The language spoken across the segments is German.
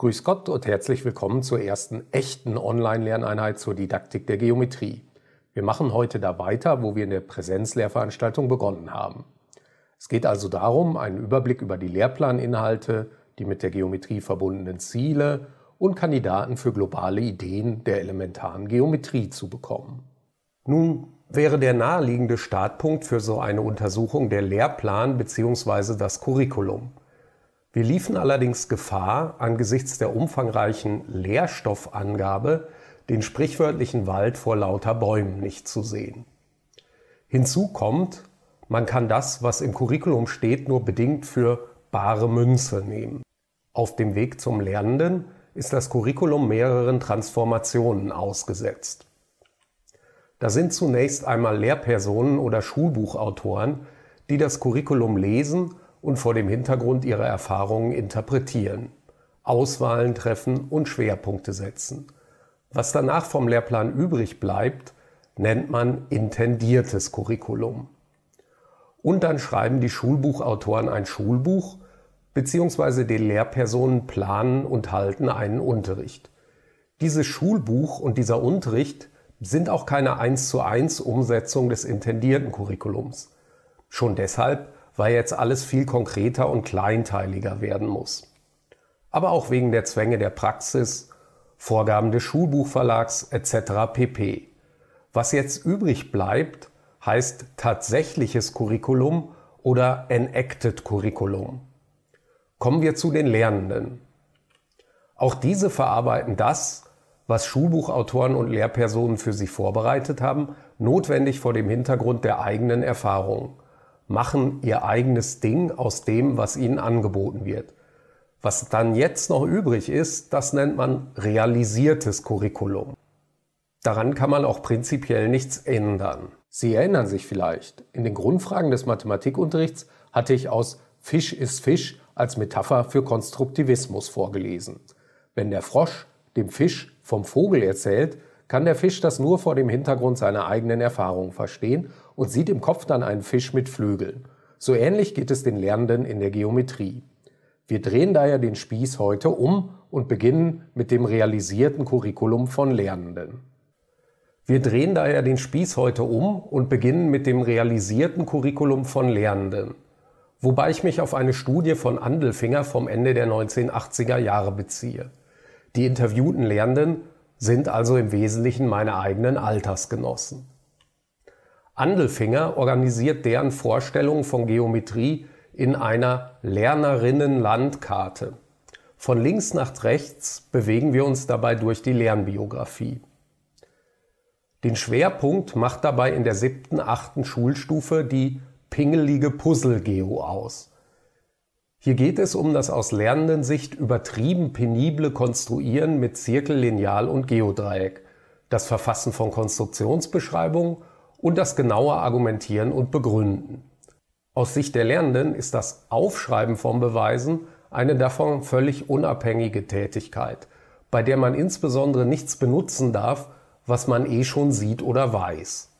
Grüß Gott und herzlich willkommen zur ersten echten Online-Lerneinheit zur Didaktik der Geometrie. Wir machen heute da weiter, wo wir in der Präsenzlehrveranstaltung begonnen haben. Es geht also darum, einen Überblick über die Lehrplaninhalte, die mit der Geometrie verbundenen Ziele und Kandidaten für globale Ideen der elementaren Geometrie zu bekommen. Nun wäre der naheliegende Startpunkt für so eine Untersuchung der Lehrplan bzw. das Curriculum. Wir liefen allerdings Gefahr, angesichts der umfangreichen Lehrstoffangabe den sprichwörtlichen Wald vor lauter Bäumen nicht zu sehen. Hinzu kommt, man kann das, was im Curriculum steht, nur bedingt für bare Münze nehmen. Auf dem Weg zum Lernenden ist das Curriculum mehreren Transformationen ausgesetzt. Da sind zunächst einmal Lehrpersonen oder Schulbuchautoren, die das Curriculum lesen und vor dem Hintergrund ihrer Erfahrungen interpretieren, Auswahlen treffen und Schwerpunkte setzen. Was danach vom Lehrplan übrig bleibt, nennt man intendiertes Curriculum. Und dann schreiben die Schulbuchautoren ein Schulbuch, beziehungsweise die Lehrpersonen planen und halten einen Unterricht. Dieses Schulbuch und dieser Unterricht sind auch keine 1 zu 1 Umsetzung des intendierten Curriculums. Schon deshalb, weil jetzt alles viel konkreter und kleinteiliger werden muss. Aber auch wegen der Zwänge der Praxis, Vorgaben des Schulbuchverlags etc. pp. Was jetzt übrig bleibt, heißt tatsächliches Curriculum oder Enacted Curriculum. Kommen wir zu den Lernenden. Auch diese verarbeiten das, was Schulbuchautoren und Lehrpersonen für sie vorbereitet haben, notwendig vor dem Hintergrund der eigenen Erfahrungen machen ihr eigenes Ding aus dem, was ihnen angeboten wird. Was dann jetzt noch übrig ist, das nennt man realisiertes Curriculum. Daran kann man auch prinzipiell nichts ändern. Sie erinnern sich vielleicht, in den Grundfragen des Mathematikunterrichts hatte ich aus Fisch ist Fisch als Metapher für Konstruktivismus vorgelesen. Wenn der Frosch dem Fisch vom Vogel erzählt, kann der Fisch das nur vor dem Hintergrund seiner eigenen Erfahrung verstehen und sieht im Kopf dann einen Fisch mit Flügeln. So ähnlich geht es den Lernenden in der Geometrie. Wir drehen daher den Spieß heute um und beginnen mit dem realisierten Curriculum von Lernenden. Wir drehen daher den Spieß heute um und beginnen mit dem realisierten Curriculum von Lernenden, wobei ich mich auf eine Studie von Andelfinger vom Ende der 1980er Jahre beziehe. Die interviewten Lernenden sind also im Wesentlichen meine eigenen Altersgenossen. Andelfinger organisiert deren Vorstellung von Geometrie in einer Lernerinnenlandkarte. Von links nach rechts bewegen wir uns dabei durch die Lernbiografie. Den Schwerpunkt macht dabei in der siebten, achten Schulstufe die pingelige Puzzle-Geo aus. Hier geht es um das aus Lernendensicht übertrieben penible Konstruieren mit Zirkel, Lineal und Geodreieck, das Verfassen von Konstruktionsbeschreibungen und das genauer argumentieren und begründen. Aus Sicht der Lernenden ist das Aufschreiben von Beweisen eine davon völlig unabhängige Tätigkeit, bei der man insbesondere nichts benutzen darf, was man eh schon sieht oder weiß.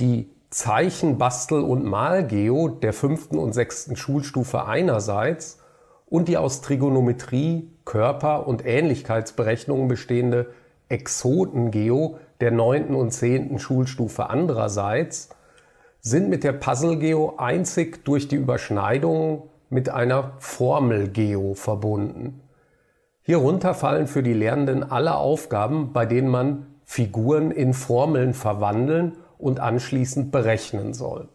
Die Zeichen-, Bastel- und Malgeo der fünften und sechsten Schulstufe einerseits und die aus Trigonometrie, Körper- und Ähnlichkeitsberechnungen bestehende Exotengeo der 9. und 10. Schulstufe andererseits sind mit der Puzzle-Geo einzig durch die Überschneidung mit einer Formel-Geo verbunden. Hierunter fallen für die Lernenden alle Aufgaben, bei denen man Figuren in Formeln verwandeln und anschließend berechnen soll.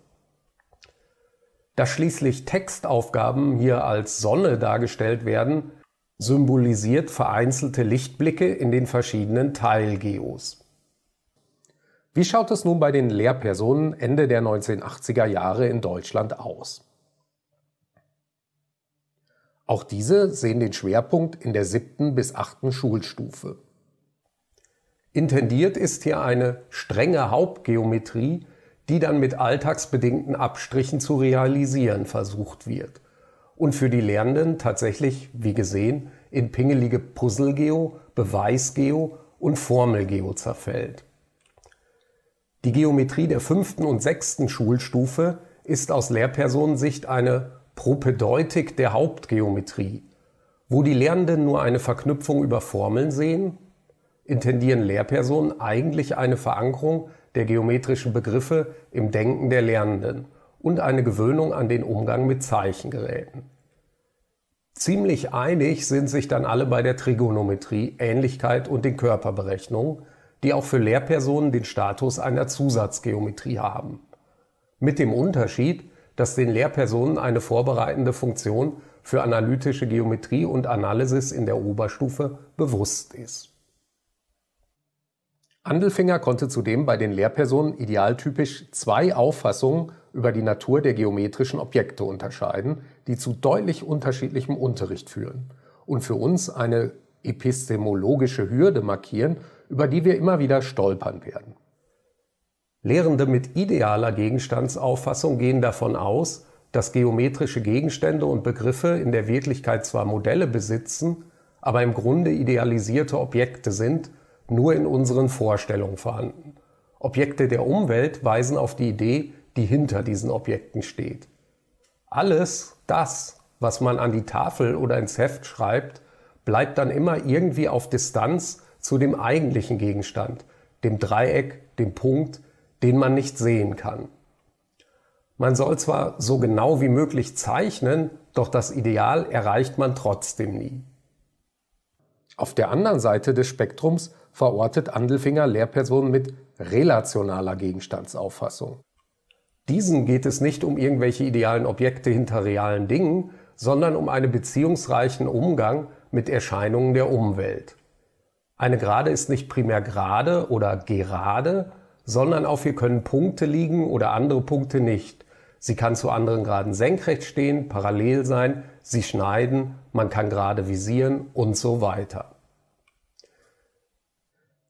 Da schließlich Textaufgaben hier als Sonne dargestellt werden, symbolisiert vereinzelte Lichtblicke in den verschiedenen Teilgeos. Wie schaut es nun bei den Lehrpersonen Ende der 1980er Jahre in Deutschland aus? Auch diese sehen den Schwerpunkt in der siebten bis achten Schulstufe. Intendiert ist hier eine strenge Hauptgeometrie, die dann mit alltagsbedingten Abstrichen zu realisieren versucht wird und für die Lernenden tatsächlich, wie gesehen, in pingelige Puzzlegeo, Beweisgeo und Formelgeo zerfällt. Die Geometrie der fünften und sechsten Schulstufe ist aus Lehrpersonensicht eine Propedeutik der Hauptgeometrie. Wo die Lernenden nur eine Verknüpfung über Formeln sehen, intendieren Lehrpersonen eigentlich eine Verankerung der geometrischen Begriffe im Denken der Lernenden und eine Gewöhnung an den Umgang mit Zeichengeräten. Ziemlich einig sind sich dann alle bei der Trigonometrie, Ähnlichkeit und den Körperberechnungen, die auch für Lehrpersonen den Status einer Zusatzgeometrie haben. Mit dem Unterschied, dass den Lehrpersonen eine vorbereitende Funktion für analytische Geometrie und Analysis in der Oberstufe bewusst ist. Andelfinger konnte zudem bei den Lehrpersonen idealtypisch zwei Auffassungen über die Natur der geometrischen Objekte unterscheiden, die zu deutlich unterschiedlichem Unterricht führen und für uns eine epistemologische Hürde markieren, über die wir immer wieder stolpern werden. Lehrende mit idealer Gegenstandsauffassung gehen davon aus, dass geometrische Gegenstände und Begriffe in der Wirklichkeit zwar Modelle besitzen, aber im Grunde idealisierte Objekte sind, nur in unseren Vorstellungen vorhanden. Objekte der Umwelt weisen auf die Idee, die hinter diesen Objekten steht. Alles das, was man an die Tafel oder ins Heft schreibt, bleibt dann immer irgendwie auf Distanz zu dem eigentlichen Gegenstand, dem Dreieck, dem Punkt, den man nicht sehen kann. Man soll zwar so genau wie möglich zeichnen, doch das Ideal erreicht man trotzdem nie. Auf der anderen Seite des Spektrums verortet Andelfinger Lehrpersonen mit relationaler Gegenstandsauffassung. Diesen geht es nicht um irgendwelche idealen Objekte hinter realen Dingen, sondern um einen beziehungsreichen Umgang mit Erscheinungen der Umwelt. Eine Gerade ist nicht primär gerade oder gerade, sondern auf ihr können Punkte liegen oder andere Punkte nicht. Sie kann zu anderen Graden senkrecht stehen, parallel sein, sie schneiden, man kann gerade visieren und so weiter.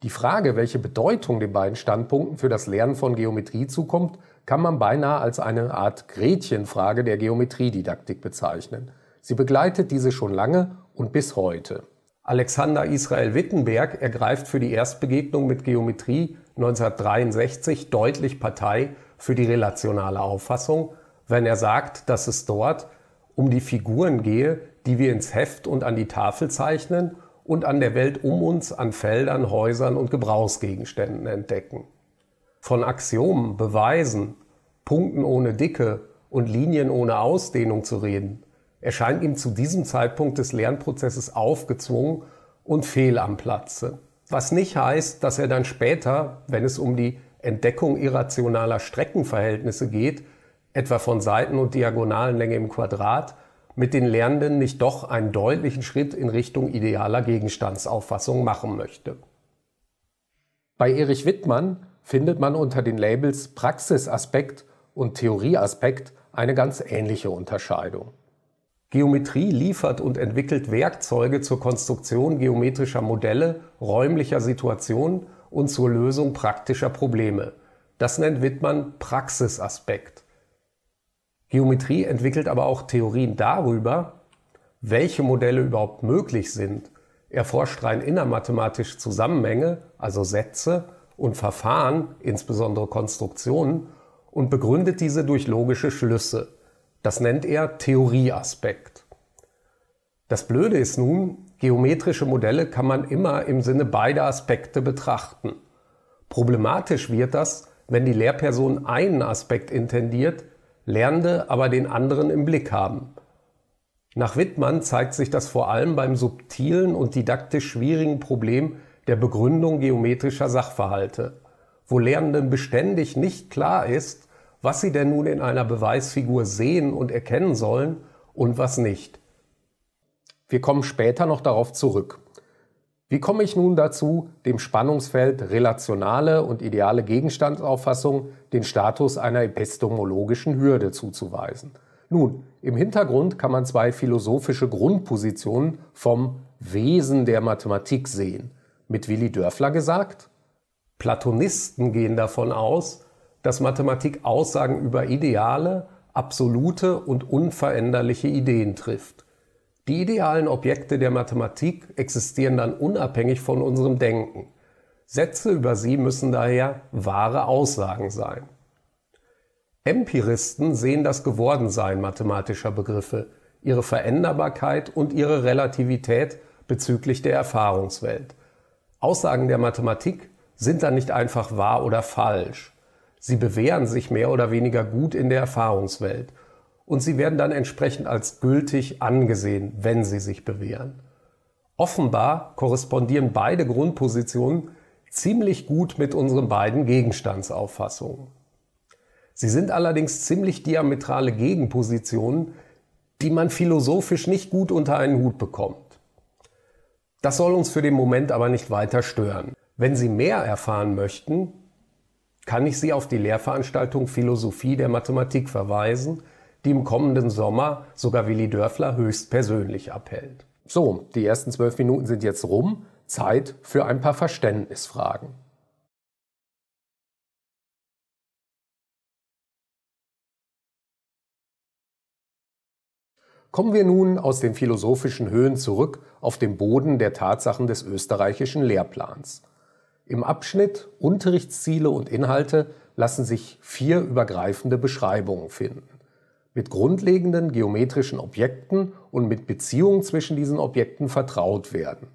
Die Frage, welche Bedeutung den beiden Standpunkten für das Lernen von Geometrie zukommt, kann man beinahe als eine Art Gretchenfrage der Geometriedidaktik bezeichnen. Sie begleitet diese schon lange und bis heute. Alexander Israel Wittenberg ergreift für die Erstbegegnung mit Geometrie 1963 deutlich Partei für die relationale Auffassung, wenn er sagt, dass es dort um die Figuren gehe, die wir ins Heft und an die Tafel zeichnen und an der Welt um uns an Feldern, Häusern und Gebrauchsgegenständen entdecken. Von Axiomen, Beweisen, Punkten ohne Dicke und Linien ohne Ausdehnung zu reden, erscheinen ihm zu diesem Zeitpunkt des Lernprozesses aufgezwungen und fehl am Platze. Was nicht heißt, dass er dann später, wenn es um die Entdeckung irrationaler Streckenverhältnisse geht, etwa von Seiten- und Diagonalenlänge im Quadrat, mit den Lernenden nicht doch einen deutlichen Schritt in Richtung idealer Gegenstandsauffassung machen möchte. Bei Erich Wittmann findet man unter den Labels Praxisaspekt und Theorieaspekt eine ganz ähnliche Unterscheidung. Geometrie liefert und entwickelt Werkzeuge zur Konstruktion geometrischer Modelle, räumlicher Situationen und zur Lösung praktischer Probleme. Das nennt Wittmann Praxisaspekt. Geometrie entwickelt aber auch Theorien darüber, welche Modelle überhaupt möglich sind. erforscht rein innermathematisch Zusammenhänge, also Sätze, und Verfahren, insbesondere Konstruktionen, und begründet diese durch logische Schlüsse. Das nennt er Theorieaspekt. Das Blöde ist nun, geometrische Modelle kann man immer im Sinne beider Aspekte betrachten. Problematisch wird das, wenn die Lehrperson einen Aspekt intendiert, Lernende aber den anderen im Blick haben. Nach Wittmann zeigt sich das vor allem beim subtilen und didaktisch schwierigen Problem der Begründung geometrischer Sachverhalte, wo Lernenden beständig nicht klar ist, was sie denn nun in einer Beweisfigur sehen und erkennen sollen und was nicht. Wir kommen später noch darauf zurück. Wie komme ich nun dazu, dem Spannungsfeld relationale und ideale Gegenstandsauffassung den Status einer epistemologischen Hürde zuzuweisen? Nun, im Hintergrund kann man zwei philosophische Grundpositionen vom Wesen der Mathematik sehen. Mit Willi Dörfler gesagt, Platonisten gehen davon aus, dass Mathematik Aussagen über ideale, absolute und unveränderliche Ideen trifft. Die idealen Objekte der Mathematik existieren dann unabhängig von unserem Denken. Sätze über sie müssen daher wahre Aussagen sein. Empiristen sehen das Gewordensein mathematischer Begriffe, ihre Veränderbarkeit und ihre Relativität bezüglich der Erfahrungswelt. Aussagen der Mathematik sind dann nicht einfach wahr oder falsch. Sie bewähren sich mehr oder weniger gut in der Erfahrungswelt und sie werden dann entsprechend als gültig angesehen, wenn sie sich bewähren. Offenbar korrespondieren beide Grundpositionen ziemlich gut mit unseren beiden Gegenstandsauffassungen. Sie sind allerdings ziemlich diametrale Gegenpositionen, die man philosophisch nicht gut unter einen Hut bekommt. Das soll uns für den Moment aber nicht weiter stören. Wenn Sie mehr erfahren möchten, kann ich Sie auf die Lehrveranstaltung Philosophie der Mathematik verweisen, die im kommenden Sommer sogar Willi Dörfler höchstpersönlich abhält. So, die ersten zwölf Minuten sind jetzt rum. Zeit für ein paar Verständnisfragen. Kommen wir nun aus den philosophischen Höhen zurück auf den Boden der Tatsachen des österreichischen Lehrplans. Im Abschnitt Unterrichtsziele und Inhalte lassen sich vier übergreifende Beschreibungen finden. Mit grundlegenden geometrischen Objekten und mit Beziehungen zwischen diesen Objekten vertraut werden.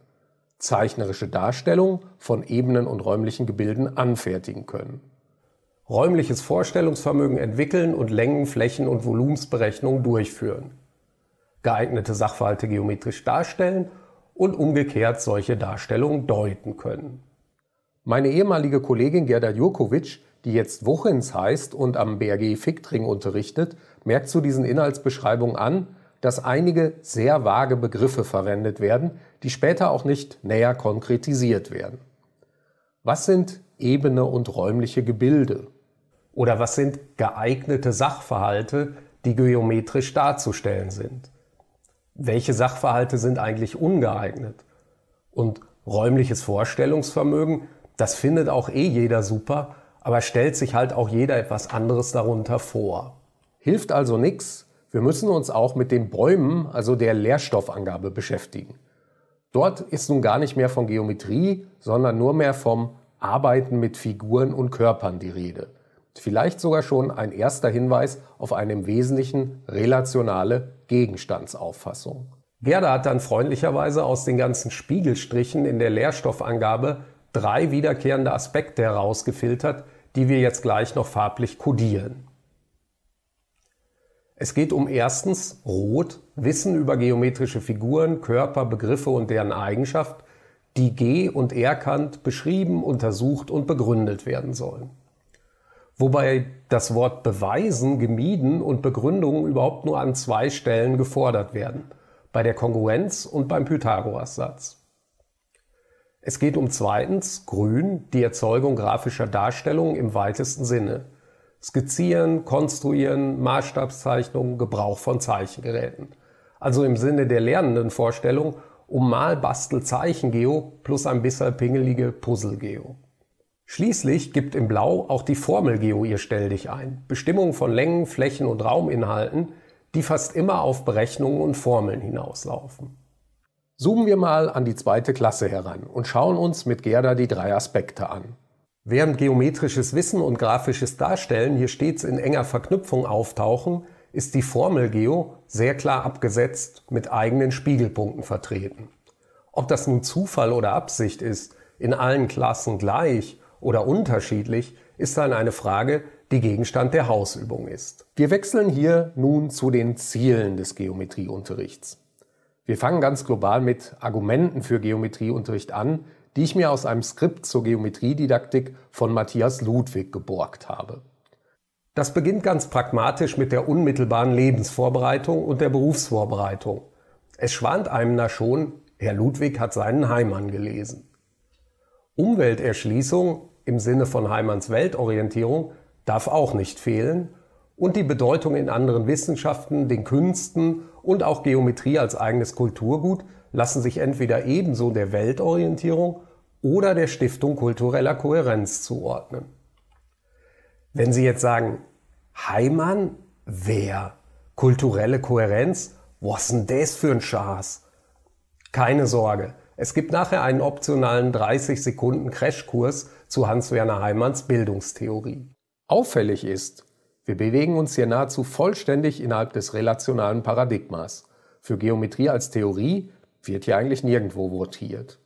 Zeichnerische Darstellung von Ebenen und räumlichen Gebilden anfertigen können. Räumliches Vorstellungsvermögen entwickeln und Längen, Flächen und Volumensberechnungen durchführen. Geeignete Sachverhalte geometrisch darstellen und umgekehrt solche Darstellungen deuten können. Meine ehemalige Kollegin Gerda Jurkovic, die jetzt Wuchins heißt und am BRG Fiktring unterrichtet, merkt zu diesen Inhaltsbeschreibungen an, dass einige sehr vage Begriffe verwendet werden, die später auch nicht näher konkretisiert werden. Was sind Ebene und räumliche Gebilde? Oder was sind geeignete Sachverhalte, die geometrisch darzustellen sind? Welche Sachverhalte sind eigentlich ungeeignet? Und räumliches Vorstellungsvermögen das findet auch eh jeder super, aber stellt sich halt auch jeder etwas anderes darunter vor. Hilft also nichts, wir müssen uns auch mit den Bäumen, also der Lehrstoffangabe, beschäftigen. Dort ist nun gar nicht mehr von Geometrie, sondern nur mehr vom Arbeiten mit Figuren und Körpern die Rede. Vielleicht sogar schon ein erster Hinweis auf eine im Wesentlichen relationale Gegenstandsauffassung. Gerda hat dann freundlicherweise aus den ganzen Spiegelstrichen in der Lehrstoffangabe drei wiederkehrende Aspekte herausgefiltert, die wir jetzt gleich noch farblich kodieren. Es geht um erstens Rot, Wissen über geometrische Figuren, Körper, Begriffe und deren Eigenschaft, die G- und R-Kant beschrieben, untersucht und begründet werden sollen. Wobei das Wort Beweisen gemieden und Begründungen überhaupt nur an zwei Stellen gefordert werden, bei der Kongruenz und beim Pythagoras-Satz. Es geht um zweitens Grün, die Erzeugung grafischer Darstellungen im weitesten Sinne. Skizzieren, Konstruieren, Maßstabszeichnungen, Gebrauch von Zeichengeräten. Also im Sinne der lernenden Vorstellung um Mal, Bastel, plus ein bisschen pingelige Puzzle Geo. Schließlich gibt im Blau auch die Formel Geo ihr dich ein. Bestimmung von Längen, Flächen und Rauminhalten, die fast immer auf Berechnungen und Formeln hinauslaufen. Zoomen wir mal an die zweite Klasse heran und schauen uns mit Gerda die drei Aspekte an. Während geometrisches Wissen und grafisches Darstellen hier stets in enger Verknüpfung auftauchen, ist die Formel Geo sehr klar abgesetzt mit eigenen Spiegelpunkten vertreten. Ob das nun Zufall oder Absicht ist, in allen Klassen gleich oder unterschiedlich, ist dann eine Frage, die Gegenstand der Hausübung ist. Wir wechseln hier nun zu den Zielen des Geometrieunterrichts. Wir fangen ganz global mit Argumenten für Geometrieunterricht an, die ich mir aus einem Skript zur Geometriedidaktik von Matthias Ludwig geborgt habe. Das beginnt ganz pragmatisch mit der unmittelbaren Lebensvorbereitung und der Berufsvorbereitung. Es schwant einem da schon, Herr Ludwig hat seinen Heimann gelesen. Umwelterschließung im Sinne von Heimanns Weltorientierung darf auch nicht fehlen und die Bedeutung in anderen Wissenschaften, den Künsten und auch Geometrie als eigenes Kulturgut lassen sich entweder ebenso der Weltorientierung oder der Stiftung kultureller Kohärenz zuordnen. Wenn Sie jetzt sagen, Heimann, wer? Kulturelle Kohärenz? Was denn das für ein Schaß? Keine Sorge, es gibt nachher einen optionalen 30 Sekunden Crashkurs zu Hans-Werner Heimanns Bildungstheorie. Auffällig ist, wir bewegen uns hier nahezu vollständig innerhalb des relationalen Paradigmas. Für Geometrie als Theorie wird hier eigentlich nirgendwo votiert.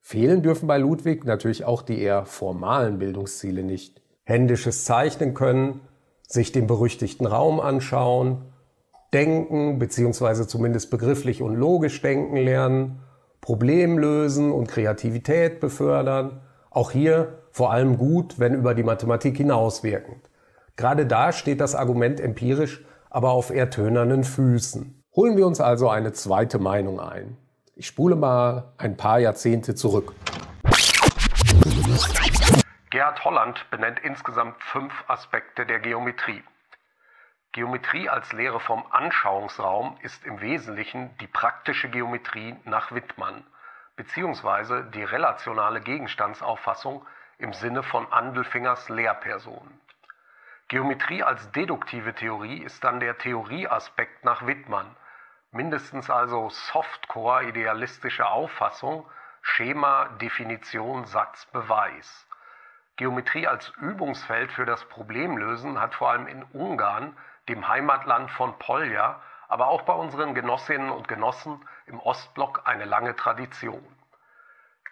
Fehlen dürfen bei Ludwig natürlich auch die eher formalen Bildungsziele nicht. Händisches Zeichnen können, sich den berüchtigten Raum anschauen, denken bzw. zumindest begrifflich und logisch denken lernen, Problem lösen und Kreativität befördern. Auch hier vor allem gut, wenn über die Mathematik hinauswirkend. Gerade da steht das Argument empirisch, aber auf erdtönernen Füßen. Holen wir uns also eine zweite Meinung ein. Ich spule mal ein paar Jahrzehnte zurück. Gerhard Holland benennt insgesamt fünf Aspekte der Geometrie. Geometrie als Lehre vom Anschauungsraum ist im Wesentlichen die praktische Geometrie nach Wittmann, beziehungsweise die relationale Gegenstandsauffassung im Sinne von Andelfingers Lehrperson. Geometrie als deduktive Theorie ist dann der Theorieaspekt nach Wittmann. Mindestens also Softcore idealistische Auffassung, Schema, Definition, Satz, Beweis. Geometrie als Übungsfeld für das Problemlösen hat vor allem in Ungarn, dem Heimatland von Polja, aber auch bei unseren Genossinnen und Genossen im Ostblock eine lange Tradition.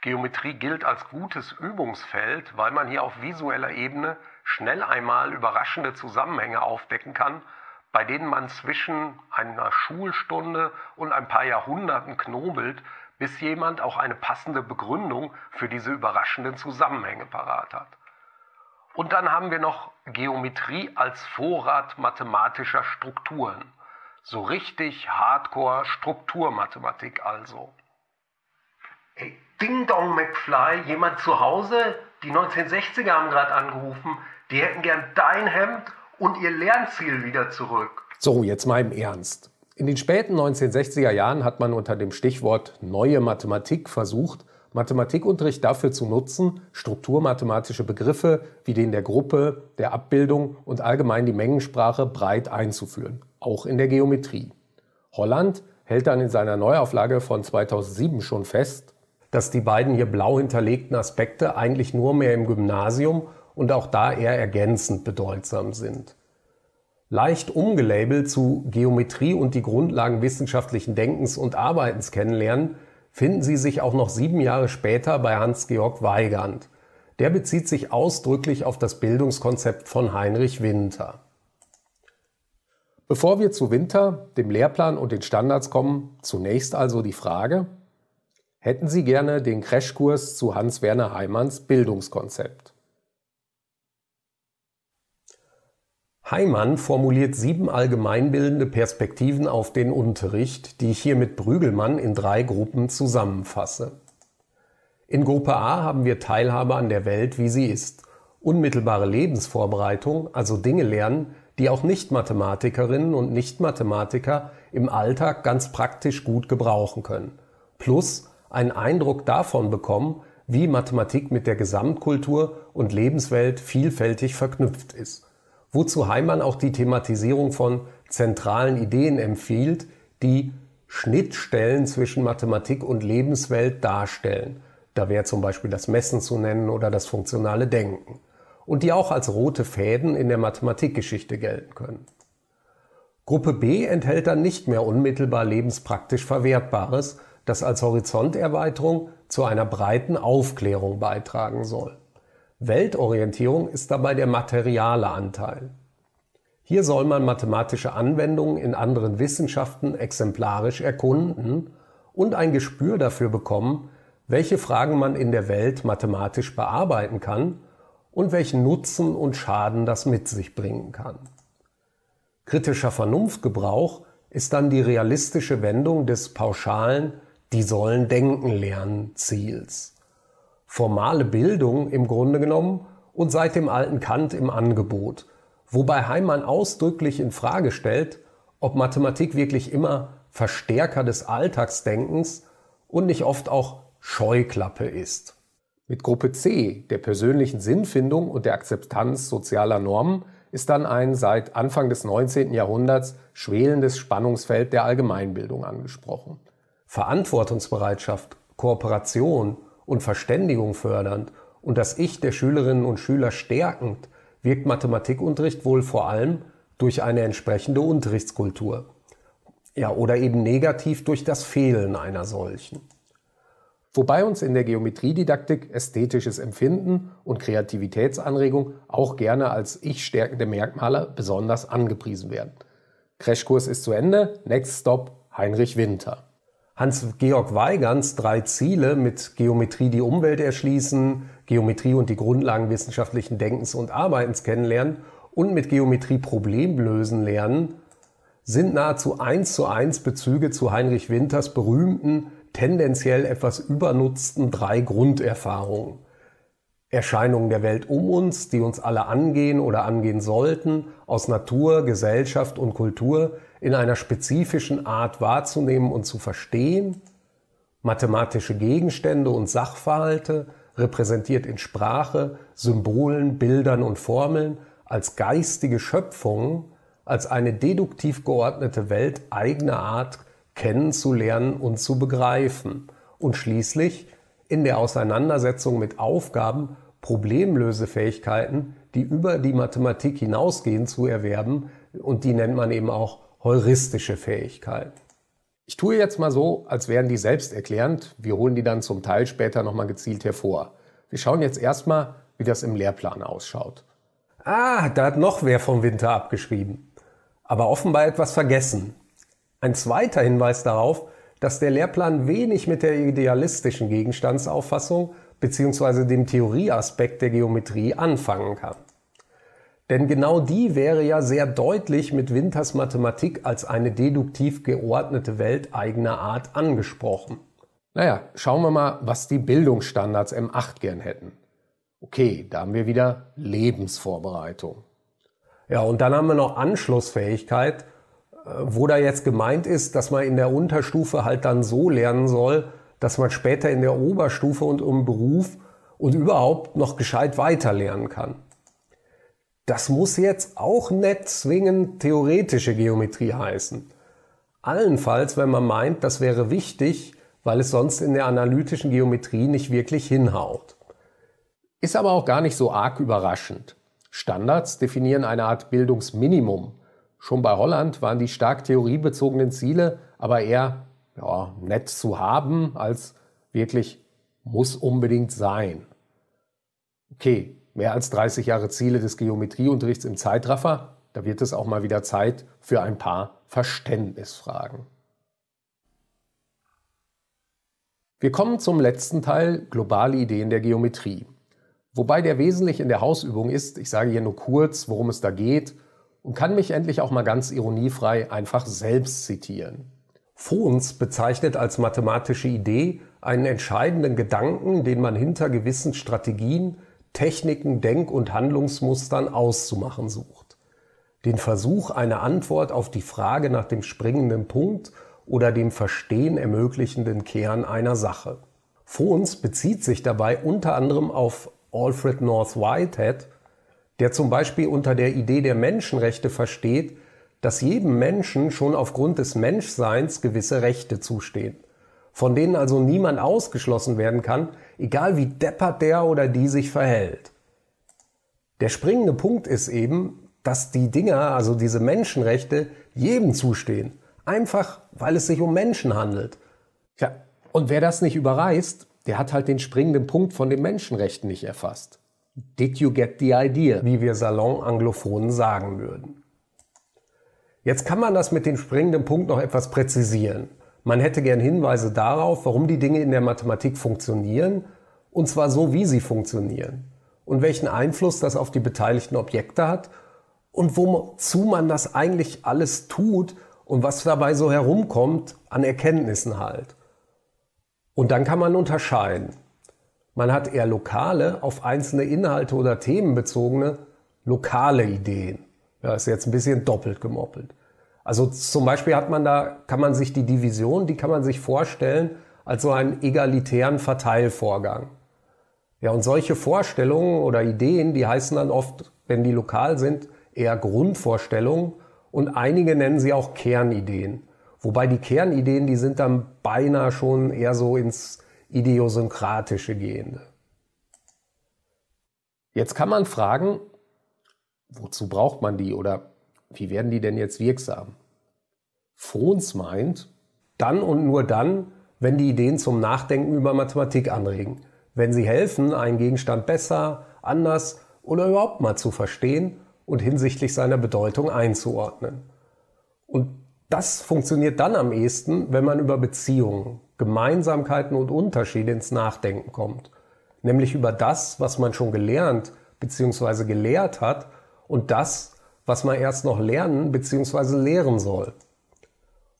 Geometrie gilt als gutes Übungsfeld, weil man hier auf visueller Ebene schnell einmal überraschende Zusammenhänge aufdecken kann, bei denen man zwischen einer Schulstunde und ein paar Jahrhunderten knobelt, bis jemand auch eine passende Begründung für diese überraschenden Zusammenhänge parat hat. Und dann haben wir noch Geometrie als Vorrat mathematischer Strukturen. So richtig Hardcore Strukturmathematik also. Hey, Ding Dong McFly, jemand zu Hause? Die 1960er haben gerade angerufen. Die hätten gern dein Hemd und ihr Lernziel wieder zurück. So, jetzt mal im Ernst. In den späten 1960er Jahren hat man unter dem Stichwort neue Mathematik versucht, Mathematikunterricht dafür zu nutzen, strukturmathematische Begriffe wie den der Gruppe, der Abbildung und allgemein die Mengensprache breit einzuführen, auch in der Geometrie. Holland hält dann in seiner Neuauflage von 2007 schon fest, dass die beiden hier blau hinterlegten Aspekte eigentlich nur mehr im Gymnasium und auch da eher ergänzend bedeutsam sind. Leicht umgelabelt zu Geometrie und die Grundlagen wissenschaftlichen Denkens und Arbeitens kennenlernen, finden sie sich auch noch sieben Jahre später bei Hans-Georg Weigand. Der bezieht sich ausdrücklich auf das Bildungskonzept von Heinrich Winter. Bevor wir zu Winter, dem Lehrplan und den Standards kommen, zunächst also die Frage, hätten Sie gerne den Crashkurs zu Hans-Werner Heimanns Bildungskonzept? Heimann formuliert sieben allgemeinbildende Perspektiven auf den Unterricht, die ich hier mit Brügelmann in drei Gruppen zusammenfasse. In Gruppe A haben wir Teilhabe an der Welt, wie sie ist, unmittelbare Lebensvorbereitung, also Dinge lernen, die auch Nicht-Mathematikerinnen und Nicht-Mathematiker im Alltag ganz praktisch gut gebrauchen können. Plus einen Eindruck davon bekommen, wie Mathematik mit der Gesamtkultur und Lebenswelt vielfältig verknüpft ist wozu Heimann auch die Thematisierung von zentralen Ideen empfiehlt, die Schnittstellen zwischen Mathematik und Lebenswelt darstellen. Da wäre zum Beispiel das Messen zu nennen oder das funktionale Denken. Und die auch als rote Fäden in der Mathematikgeschichte gelten können. Gruppe B enthält dann nicht mehr unmittelbar lebenspraktisch Verwertbares, das als Horizonterweiterung zu einer breiten Aufklärung beitragen soll. Weltorientierung ist dabei der materiale Anteil. Hier soll man mathematische Anwendungen in anderen Wissenschaften exemplarisch erkunden und ein Gespür dafür bekommen, welche Fragen man in der Welt mathematisch bearbeiten kann und welchen Nutzen und Schaden das mit sich bringen kann. Kritischer Vernunftgebrauch ist dann die realistische Wendung des pauschalen Die sollen denken lernen Ziels formale Bildung im Grunde genommen und seit dem alten Kant im Angebot, wobei Heimann ausdrücklich in Frage stellt, ob Mathematik wirklich immer Verstärker des Alltagsdenkens und nicht oft auch Scheuklappe ist. Mit Gruppe C, der persönlichen Sinnfindung und der Akzeptanz sozialer Normen, ist dann ein seit Anfang des 19. Jahrhunderts schwelendes Spannungsfeld der Allgemeinbildung angesprochen. Verantwortungsbereitschaft, Kooperation und Verständigung fördernd und das Ich der Schülerinnen und Schüler stärkend wirkt Mathematikunterricht wohl vor allem durch eine entsprechende Unterrichtskultur. Ja, oder eben negativ durch das Fehlen einer solchen. Wobei uns in der Geometriedidaktik ästhetisches Empfinden und Kreativitätsanregung auch gerne als ich-stärkende Merkmale besonders angepriesen werden. Crashkurs ist zu Ende. Next Stop Heinrich Winter. Hans-Georg Weigands drei Ziele mit Geometrie die Umwelt erschließen, Geometrie und die Grundlagen wissenschaftlichen Denkens und Arbeitens kennenlernen und mit Geometrie Problem lösen lernen sind nahezu eins zu eins Bezüge zu Heinrich Winters berühmten, tendenziell etwas übernutzten drei Grunderfahrungen Erscheinungen der Welt um uns, die uns alle angehen oder angehen sollten, aus Natur, Gesellschaft und Kultur in einer spezifischen Art wahrzunehmen und zu verstehen, mathematische Gegenstände und Sachverhalte, repräsentiert in Sprache, Symbolen, Bildern und Formeln, als geistige Schöpfungen, als eine deduktiv geordnete Welt eigener Art kennenzulernen und zu begreifen und schließlich in der Auseinandersetzung mit Aufgaben Problemlösefähigkeiten, die über die Mathematik hinausgehen, zu erwerben. Und die nennt man eben auch heuristische Fähigkeiten. Ich tue jetzt mal so, als wären die selbsterklärend. Wir holen die dann zum Teil später nochmal gezielt hervor. Wir schauen jetzt erstmal, wie das im Lehrplan ausschaut. Ah, da hat noch wer vom Winter abgeschrieben. Aber offenbar etwas vergessen. Ein zweiter Hinweis darauf, dass der Lehrplan wenig mit der idealistischen Gegenstandsauffassung bzw. dem Theorieaspekt der Geometrie anfangen kann. Denn genau die wäre ja sehr deutlich mit Winters Mathematik als eine deduktiv geordnete Welt eigener Art angesprochen. Naja, schauen wir mal, was die Bildungsstandards M8 gern hätten. Okay, da haben wir wieder Lebensvorbereitung. Ja, und dann haben wir noch Anschlussfähigkeit wo da jetzt gemeint ist, dass man in der Unterstufe halt dann so lernen soll, dass man später in der Oberstufe und im Beruf und überhaupt noch gescheit weiter lernen kann. Das muss jetzt auch nicht zwingend theoretische Geometrie heißen. Allenfalls, wenn man meint, das wäre wichtig, weil es sonst in der analytischen Geometrie nicht wirklich hinhaut. Ist aber auch gar nicht so arg überraschend. Standards definieren eine Art Bildungsminimum, Schon bei Holland waren die stark theoriebezogenen Ziele aber eher ja, nett zu haben als wirklich muss unbedingt sein. Okay, mehr als 30 Jahre Ziele des Geometrieunterrichts im Zeitraffer, da wird es auch mal wieder Zeit für ein paar Verständnisfragen. Wir kommen zum letzten Teil, globale Ideen der Geometrie. Wobei der wesentlich in der Hausübung ist, ich sage hier nur kurz, worum es da geht und kann mich endlich auch mal ganz ironiefrei einfach selbst zitieren. Fons bezeichnet als mathematische Idee einen entscheidenden Gedanken, den man hinter gewissen Strategien, Techniken, Denk- und Handlungsmustern auszumachen sucht. Den Versuch, eine Antwort auf die Frage nach dem springenden Punkt oder dem Verstehen ermöglichenden Kern einer Sache. Fons bezieht sich dabei unter anderem auf Alfred North Whitehead der zum Beispiel unter der Idee der Menschenrechte versteht, dass jedem Menschen schon aufgrund des Menschseins gewisse Rechte zustehen, von denen also niemand ausgeschlossen werden kann, egal wie deppert der oder die sich verhält. Der springende Punkt ist eben, dass die Dinger, also diese Menschenrechte, jedem zustehen, einfach weil es sich um Menschen handelt. Ja, und wer das nicht überreißt, der hat halt den springenden Punkt von den Menschenrechten nicht erfasst. Did you get the idea? Wie wir Salon-Anglophonen sagen würden. Jetzt kann man das mit dem springenden Punkt noch etwas präzisieren. Man hätte gern Hinweise darauf, warum die Dinge in der Mathematik funktionieren, und zwar so, wie sie funktionieren, und welchen Einfluss das auf die beteiligten Objekte hat, und wozu man das eigentlich alles tut und was dabei so herumkommt an Erkenntnissen halt. Und dann kann man unterscheiden. Man hat eher lokale, auf einzelne Inhalte oder Themen bezogene, lokale Ideen. Ja, ist jetzt ein bisschen doppelt gemoppelt. Also zum Beispiel hat man da, kann man sich die Division, die kann man sich vorstellen als so einen egalitären Verteilvorgang. Ja, und solche Vorstellungen oder Ideen, die heißen dann oft, wenn die lokal sind, eher Grundvorstellungen und einige nennen sie auch Kernideen. Wobei die Kernideen, die sind dann beinahe schon eher so ins idiosynkratische Gehende. Jetzt kann man fragen, wozu braucht man die oder wie werden die denn jetzt wirksam? Frohns meint, dann und nur dann, wenn die Ideen zum Nachdenken über Mathematik anregen, wenn sie helfen, einen Gegenstand besser, anders oder überhaupt mal zu verstehen und hinsichtlich seiner Bedeutung einzuordnen. Und das funktioniert dann am ehesten, wenn man über Beziehungen, Gemeinsamkeiten und Unterschiede ins Nachdenken kommt. Nämlich über das, was man schon gelernt bzw. gelehrt hat und das, was man erst noch lernen bzw. lehren soll.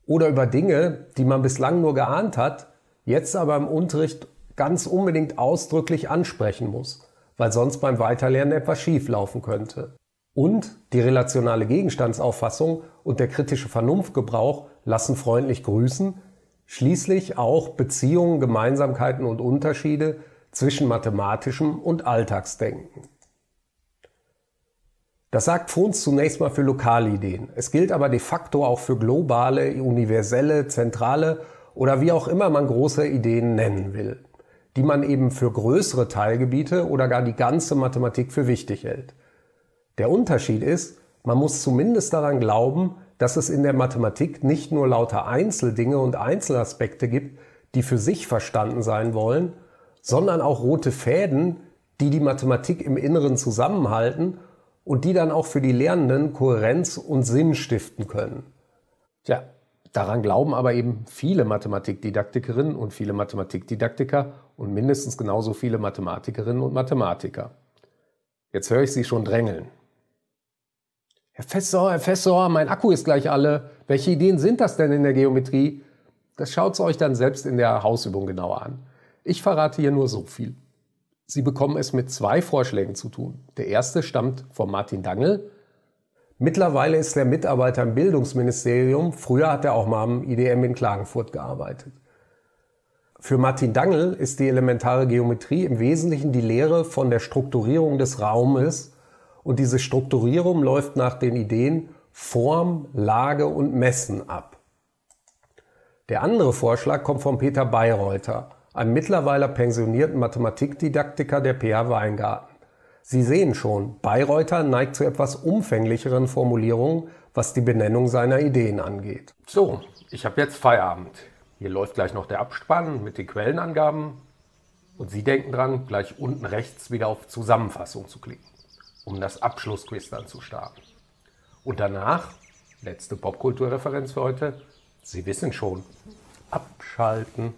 Oder über Dinge, die man bislang nur geahnt hat, jetzt aber im Unterricht ganz unbedingt ausdrücklich ansprechen muss, weil sonst beim Weiterlernen etwas schief laufen könnte. Und die relationale Gegenstandsauffassung und der kritische Vernunftgebrauch lassen freundlich grüßen, schließlich auch Beziehungen, Gemeinsamkeiten und Unterschiede zwischen mathematischem und Alltagsdenken. Das sagt Fons zunächst mal für Lokalideen. Es gilt aber de facto auch für globale, universelle, zentrale oder wie auch immer man große Ideen nennen will, die man eben für größere Teilgebiete oder gar die ganze Mathematik für wichtig hält. Der Unterschied ist, man muss zumindest daran glauben, dass es in der Mathematik nicht nur lauter Einzeldinge und Einzelaspekte gibt, die für sich verstanden sein wollen, sondern auch rote Fäden, die die Mathematik im Inneren zusammenhalten und die dann auch für die Lernenden Kohärenz und Sinn stiften können. Tja, daran glauben aber eben viele Mathematikdidaktikerinnen und viele Mathematikdidaktiker und mindestens genauso viele Mathematikerinnen und Mathematiker. Jetzt höre ich Sie schon drängeln. Herr Fessor, Herr Fessor, mein Akku ist gleich alle. Welche Ideen sind das denn in der Geometrie? Das schaut es euch dann selbst in der Hausübung genauer an. Ich verrate hier nur so viel. Sie bekommen es mit zwei Vorschlägen zu tun. Der erste stammt von Martin Dangel. Mittlerweile ist er Mitarbeiter im Bildungsministerium. Früher hat er auch mal am IDM in Klagenfurt gearbeitet. Für Martin Dangel ist die elementare Geometrie im Wesentlichen die Lehre von der Strukturierung des Raumes und diese Strukturierung läuft nach den Ideen Form, Lage und Messen ab. Der andere Vorschlag kommt von Peter Bayreuther, einem mittlerweile pensionierten Mathematikdidaktiker der PH Weingarten. Sie sehen schon, Bayreuther neigt zu etwas umfänglicheren Formulierungen, was die Benennung seiner Ideen angeht. So, ich habe jetzt Feierabend. Hier läuft gleich noch der Abspann mit den Quellenangaben. Und Sie denken dran, gleich unten rechts wieder auf Zusammenfassung zu klicken um das Abschlussquiz dann zu starten. Und danach, letzte Popkulturreferenz für heute, Sie wissen schon, abschalten.